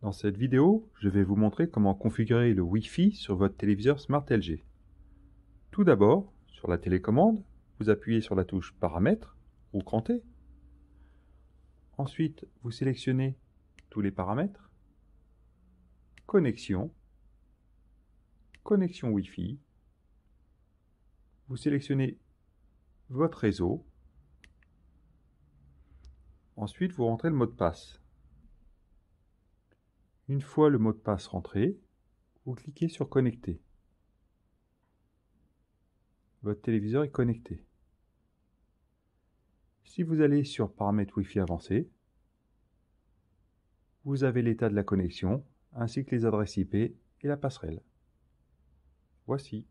Dans cette vidéo, je vais vous montrer comment configurer le Wi-Fi sur votre téléviseur Smart LG. Tout d'abord, sur la télécommande, vous appuyez sur la touche Paramètres ou Cranté. Ensuite, vous sélectionnez tous les paramètres, Connexion, Connexion Wi-Fi, vous sélectionnez votre réseau, ensuite vous rentrez le mot de passe. Une fois le mot de passe rentré, vous cliquez sur Connecter. Votre téléviseur est connecté. Si vous allez sur Paramètres Wi-Fi avancés, vous avez l'état de la connexion ainsi que les adresses IP et la passerelle. Voici.